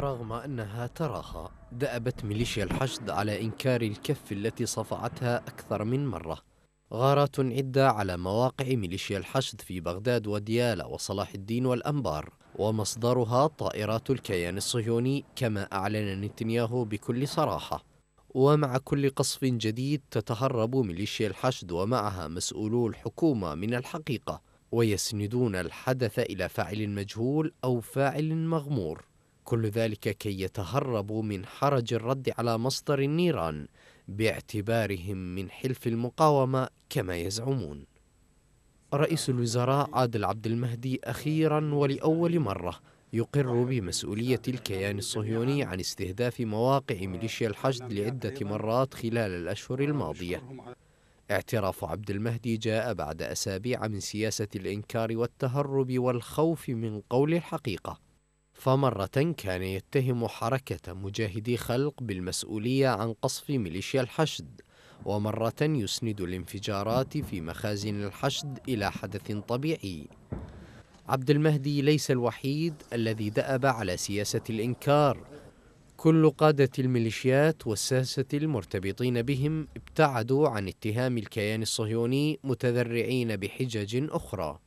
رغم أنها تراها دأبت ميليشيا الحشد على إنكار الكف التي صفعتها أكثر من مرة غارات عدة على مواقع ميليشيا الحشد في بغداد وديالة وصلاح الدين والأنبار ومصدرها طائرات الكيان الصهيوني كما أعلن نتنياهو بكل صراحة ومع كل قصف جديد تتهرب ميليشيا الحشد ومعها مسؤولو الحكومة من الحقيقة ويسندون الحدث إلى فاعل مجهول أو فاعل مغمور وكل ذلك كي يتهربوا من حرج الرد على مصدر النيران باعتبارهم من حلف المقاومة كما يزعمون رئيس الوزراء عادل عبد المهدي أخيرا ولأول مرة يقر بمسؤولية الكيان الصهيوني عن استهداف مواقع ميليشيا الحشد لعدة مرات خلال الأشهر الماضية اعتراف عبد المهدي جاء بعد أسابيع من سياسة الإنكار والتهرب والخوف من قول الحقيقة فمرة كان يتهم حركة مجاهدي خلق بالمسؤولية عن قصف ميليشيا الحشد ومرة يسند الانفجارات في مخازن الحشد إلى حدث طبيعي عبد المهدي ليس الوحيد الذي دأب على سياسة الإنكار كل قادة الميليشيات والساسة المرتبطين بهم ابتعدوا عن اتهام الكيان الصهيوني متذرعين بحجج أخرى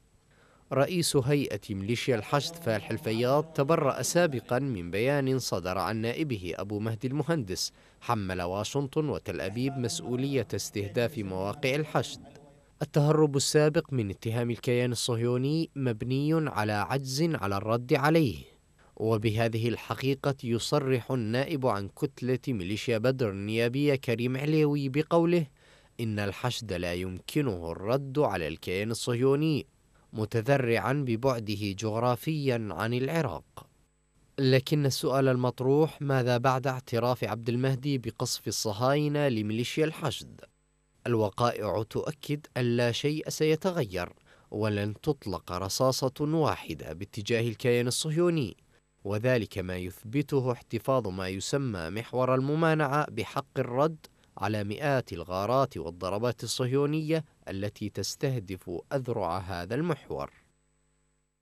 رئيس هيئة ميليشيا الحشد فالح الفياض تبرأ سابقا من بيان صدر عن نائبه أبو مهدي المهندس حمل واشنطن وتل أبيب مسؤولية استهداف مواقع الحشد التهرب السابق من اتهام الكيان الصهيوني مبني على عجز على الرد عليه وبهذه الحقيقة يصرح النائب عن كتلة ميليشيا بدر النيابية كريم عليوي بقوله إن الحشد لا يمكنه الرد على الكيان الصهيوني متذرعا ببعده جغرافيا عن العراق لكن السؤال المطروح ماذا بعد اعتراف عبد المهدي بقصف الصهاينة لميليشيا الحشد؟ الوقائع تؤكد أن لا شيء سيتغير ولن تطلق رصاصة واحدة باتجاه الكيان الصهيوني وذلك ما يثبته احتفاظ ما يسمى محور الممانعة بحق الرد على مئات الغارات والضربات الصهيونية التي تستهدف أذرع هذا المحور